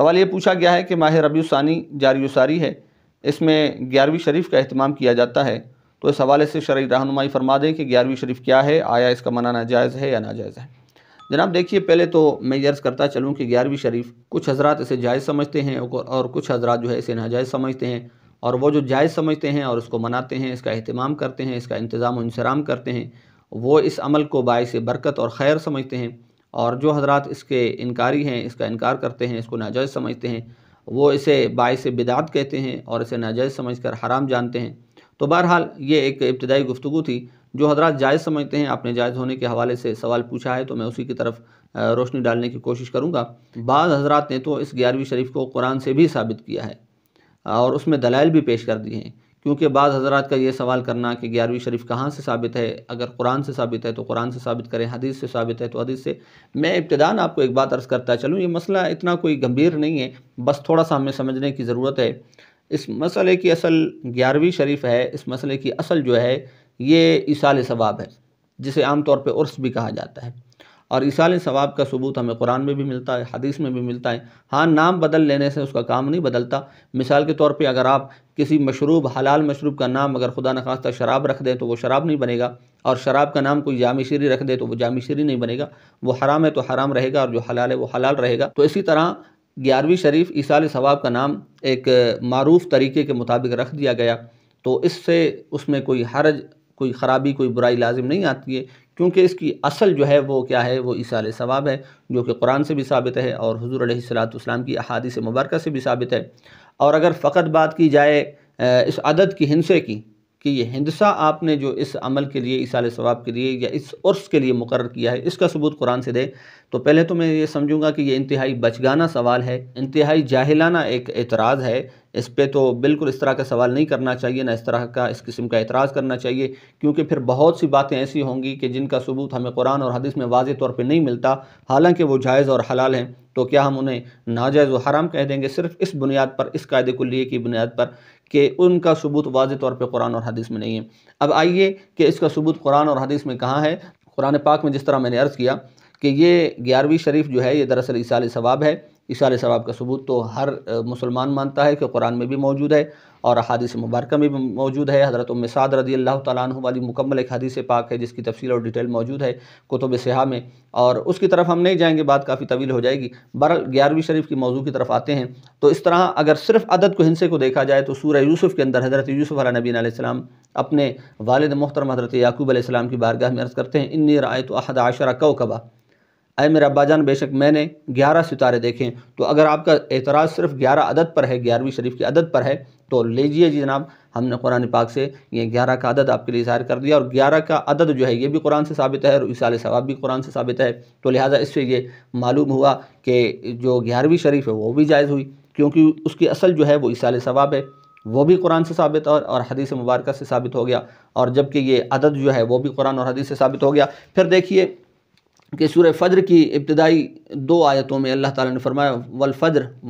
सवाल ये पूछा गया है कि माह रबी ानी जारी है इसमें ग्यारहवीं शरीफ का अहतमाम किया जाता है तो इस हवाले से शरी रहनुमाई फरमा दें कि ग्यारहवीं शरीफ क्या है आया इसका मना नाजायज़ है या नाजायज़ है जनाब देखिए पहले तो मैं यर्ज़ करता चलूँ कि ग्यारहवीं शरीफ कुछ हज़रा इसे जायज़ समझते हैं और कुछ हजरा जो है इसे नाजायज़ समझते हैं और वो जो जायज़ समझते हैं और उसको मनाते हैं इसका अहतमाम करते हैं इसका इंतज़ाम इंसराम करते हैं वो इस अमल को बायस बरकत और खैर समझते हैं और जो हजरत इसके इनकारी हैं इसका इनकार करते हैं इसको नाजायज़ समझते हैं वो इसे बायस बिदात कहते हैं और इसे नाजायज़ समझ कर हराम जानते हैं तो बहरहाल ये एक इब्तदाई गुफ्तु थी जो हजरत जायज़ समझते हैं आपने जायज़ होने के हवाले से सवाल पूछा है तो मैं उसी की तरफ रोशनी डालने की कोशिश करूँगा बाद हजरात ने तो इस ग्यारहवीं शरीफ को कुरान से भी साबित किया है और उसमें दलाइल भी पेश कर दिए हैं क्योंकि बाद हजरात का ये सवाल करना कि ग्यारहवीं शरीफ कहाँ से साबित है अगर कुरान से साबित है तो कुरान से साबित करें हदीस से साबित है तो हदीस से मैं इब्तदान आपको एक बात अर्ज़ करता चलूँ ये मसला इतना कोई गंभीर नहीं है बस थोड़ा सा हमें समझने की ज़रूरत है इस मसले की असल ग्यारहवीं शरीफ है इस मसले की असल जो है ये ईसाल सवाब है जिसे आमतौर पर उर्स भी कहा जाता है और इसाल सवाब का सबूत हमें कुरान में भी मिलता है हदीस में भी मिलता है हाँ नाम बदल लेने से उसका काम नहीं बदलता मिसाल के तौर पे अगर आप किसी मशरूब हलाल मशरूब का नाम अगर खुदा नखास्ता शराब रख दें तो वो शराब नहीं बनेगा और शराब का नाम कोई जामिशरी रख दे तो वो जामिशरी नहीं बनेगा वो हराम है तो हराम रहेगा और जो हलाल है वो हलाल रहेगा तो इसी तरह ग्यारहवीं शरीफ ईसाल सवाब का नाम एक मरूफ़ तरीके के मुताबिक रख दिया गया तो इससे उसमें कोई हरज कोई ख़राबी कोई बुराई लाजिम नहीं आती है क्योंकि इसकी असल जो है वो क्या है वो इसाल सवाब है जो कि कुरान से भी साबित है और हजूर सलाम की अहादी मुबारक से भी साबित है और अगर फ़कत बात की जाए इस अदद की हिंसे की कि यह हिंदसा आपने जो इस अमल के लिए इस सवाब के लिए या इस उर्स के लिए मुकर किया है इसका सबूत कुरान से दे तो पहले तो मैं ये समझूंगा कि ये इंतहाई बचगाना सवाल है इंतहाई जाहिलाना एक एतराज़ है इस पर तो बिल्कुल इस तरह का सवाल नहीं करना चाहिए ना इस तरह का इस किस्म का एतराज़ करना चाहिए क्योंकि फिर बहुत सी बातें ऐसी होंगी कि जिनका सबूत हमें कुरान और हदीस में वाज तौर पर नहीं मिलता हालांकि वो जायज़ और हलाल हैं तो क्या हम उन्हें नाजायज़ व हराम कह देंगे सिर्फ इस बुनियाद पर इस कायदे लिए की बुनियाद पर कि उनका सबूत वाज तौर पर कुरान और हदीस में नहीं है अब आइए कि इसका सबूत कुरान और हदीस में कहाँ है कुरान पाक में जिस तरह मैंने अर्ज़ किया कि ये ग्यारहवीं शरीफ जो है ये दरअसल ईसाल सवाब है इशारे सवाब का सबूत तो हर मुसलमान मानता है कि कुरान में भी मौजूद है और हदीस मुबारक में भी मौजूद है हज़रत मिसाद रदी अल्लाह तन वाली मुकम्मल एक हदीस पाक है जिसकी तफसील और डिटेल मौजूद है कुतुब सिहा में और उसकी तरफ हम नहीं जाएंगे बात काफ़ी तवील हो जाएगी बर ग्यारहवीं शरीफ की मौजू की तरफ आते हैं तो इस तरह अगर सिर्फ अदद को हिंसे को देखा जाए तो सूर्य यूसुफ़ के अंदर हज़रत यूसुफ़ नबीन आसमाम अपने वालद मोहतरम हज़रत याकूब की बारगाह में अर्ज़ करते हैं इन राय तो अहद आशरा कबा अरे मेरे अब्बाजान बेशक मैंने ग्यारह सितारे देखे तो अगर आपका एतराज़ सिर्फ ग्यारह अदद पर है ग्यारहवीं शरीफ की अदद पर है तो लीजिए जी जनाब हमने कुरान पाक से ये ग्यारह का अदद आपके लिए ज़ाहिर कर दिया और ग्यारह का अदद जो है ये भी कुरान से साबित है और इसाल सवाब भी कुरान से साबित है तो लिहाजा इससे ये मालूम हुआ कि जो ग्यारहवीं शरीफ है वो भी जायज़ हुई क्योंकि उसकी असल जो है वो इसाल सवाब है वो भी कुरान से साबित और और हदीस मुबारक से साबित हो गया और जबकि ये अदद जो है वो भी कुरान और हदीस से साबित हो गया फिर देखिए कि सूर फ़द्र की इब्तदाई दो आयतों में अल्लाह ताला ने फरमाया वल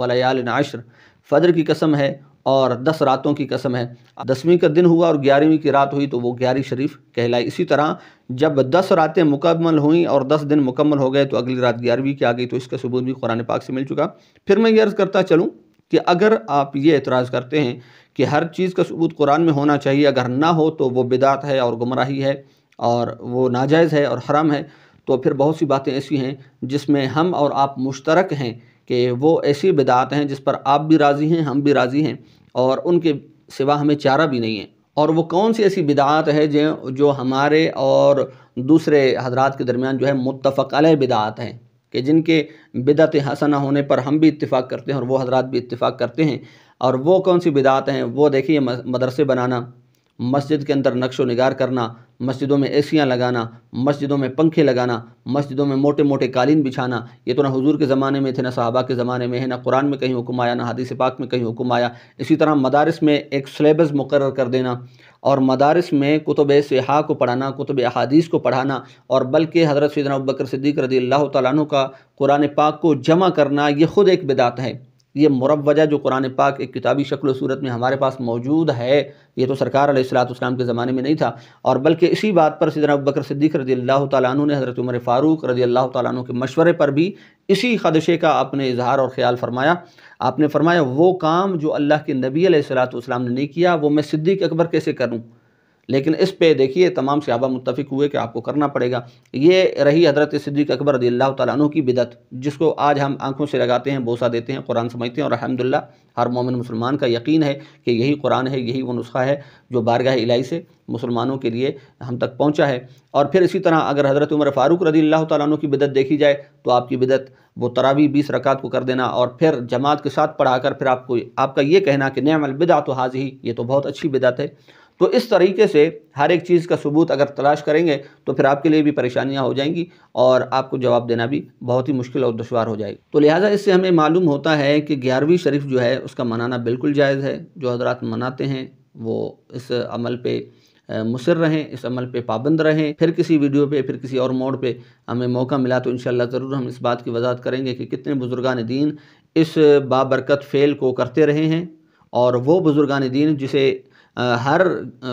वलयाल आशर फ़द्र की कसम है और दस रातों की कसम है दसवीं का दिन हुआ और ग्यारहवीं की रात हुई तो वो ग्यारह शरीफ कहलाई इसी तरह जब दस रातें मुकम्मल हुई और दस दिन मुकम्मल हो गए तो अगली रात ग्यारहवीं की आ गई तो इसका सबूत भी कुरान पाक से मिल चुका फिर मैं ये अर्ज़ करता चलूँ कि अगर आप ये एतराज़ करते हैं कि हर चीज़ का सबूत कुरान में होना चाहिए अगर ना हो तो वो बिदात है और गुमराही है और वो नाजायज़ है और हराम है तो फिर बहुत सी बातें ऐसी हैं जिसमें हम और आप मुश्तरक हैं कि वो ऐसी बिदात हैं जिस पर आप भी राज़ी हैं हम भी राज़ी हैं और उनके सिवा हमें चारा भी नहीं है और वो कौन सी ऐसी बिदात है जो जो हमारे और दूसरे हजरात के दरमियान जो है मुतफ़ अलह बिदात हैं कि जिनके बिदत हसना होने पर हम भी इतफाक़ करते हैं और वो हजरात भी इतफाक़ करते हैं और वो कौन सी बिदात हैं वो देखिए मदरसे बनाना मस्जिद के अंदर नक्शो नगार करना मस्जिदों में एसियाँ लगाना मस्जिदों में पंखे लगाना मस्जिदों में मोटे मोटे कालीन बिछाना ये तो ना हुजूर के ज़माने में थे ना साहबा के ज़माने में है ना कुरान में कहीं हुक्म आया ना हदीस पाक में कहीं हुक्म आया इसी तरह मदारस में एक सलेबस मुकर कर देना और मदारस में कुतुब सहा को पढ़ाना कुतुब अहादीस को पढ़ाना और बल्कि हज़रत सदना बकर सिद्दीक रदी अल्लाह तु का कुरान पाक को जमा करना ये ख़ुद एक बिदात है ये मुरवजा जो कुरान पाक एक किताबी शक्ल सूरत में हमारे पास मौजूद है ये तो सरकार सलाम के ज़माने में नहीं था और बल्कि इसी बात पर सदना बकर सिद्दीक रजी अल्लाह तु ने हज़रत उमर फ़ारूक रजी अल्लाह तु के मशवरे पर भी इसी खदशे का आपने इजहार और ख्याल फरमाया आपने फरमाया वो काम जो अल्लाह के नबी सलाम ने नहीं किया वो मैं सिद्दीक अकबर कैसे करूँ लेकिन इस पे देखिए तमाम सहाबा मुतफिक हुए कि आपको करना पड़ेगा ये रही हजरत सिद्दीक अकबर रदी अल्लाह तु की बिदत जिसको आज हम आंखों से लगाते हैं बोसा देते हैं कुरान समझते हैं और अलहमदिल्ला हर मोमिन मुसलमान का यकीन है कि यही कुरान है यही वो नुस्खा है जो बारगाह इलाही से मुसलमानों के लिए हम तक पहुँचा है और फिर इसी तरह अगर हज़रत उमर फ़ारूक रदी अल्लाह तु की बिदत देखी जाए तो आपकी बिदत वो तरावी बीस रकात को कर देना और फिर जमात के साथ पढ़ा फिर आपको आपका ये कहना कि नया अलबिदा तो हाजी ये तो बहुत अच्छी बिदत है तो इस तरीके से हर एक चीज़ का सबूत अगर तलाश करेंगे तो फिर आपके लिए भी परेशानियां हो जाएंगी और आपको जवाब देना भी बहुत ही मुश्किल और दुशवार हो जाएगी तो लिहाजा इससे हमें मालूम होता है कि ग्यारहवीं शरीफ जो है उसका मनाना बिल्कुल जायज़ है जो हजरात मनाते हैं वो इस अमल पर मुसर रहें इस अमल पे पाबंद रहें फिर किसी वीडियो पे फिर किसी और मोड़ पे हमें मौका मिला तो इन ज़रूर हम इस बात की वजाहत करेंगे कि कितने बुज़ुर्गान दीन इस बाबरकत फ़ेल को करते रहे हैं और वो बुज़ुर्गान दीन जिसे हर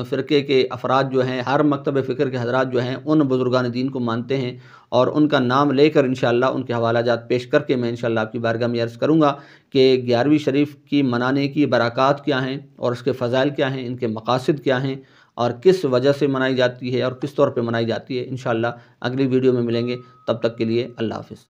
फ़िरके के अफराद जो हैं हर मकतब फ़िक्र के हजरात जो हैं उन बुज़ुर्गान दीन को मानते हैं और उनका नाम लेकर इन उनके हवाला जात पेश करके मैं इन आपकी बारगाह में अर्ज़ करूँगा कि ग्यारहवीं शरीफ की मनाने की बरक़ात क्या हैं और उसके फ़जाइल क्या हैं इनके मकासद क्या हैं और किस वजह से मनाई जाती है और किस तौर पर मनाई जाती है इन अगली वीडियो में मिलेंगे तब तक के लिए अल्लाह हाफ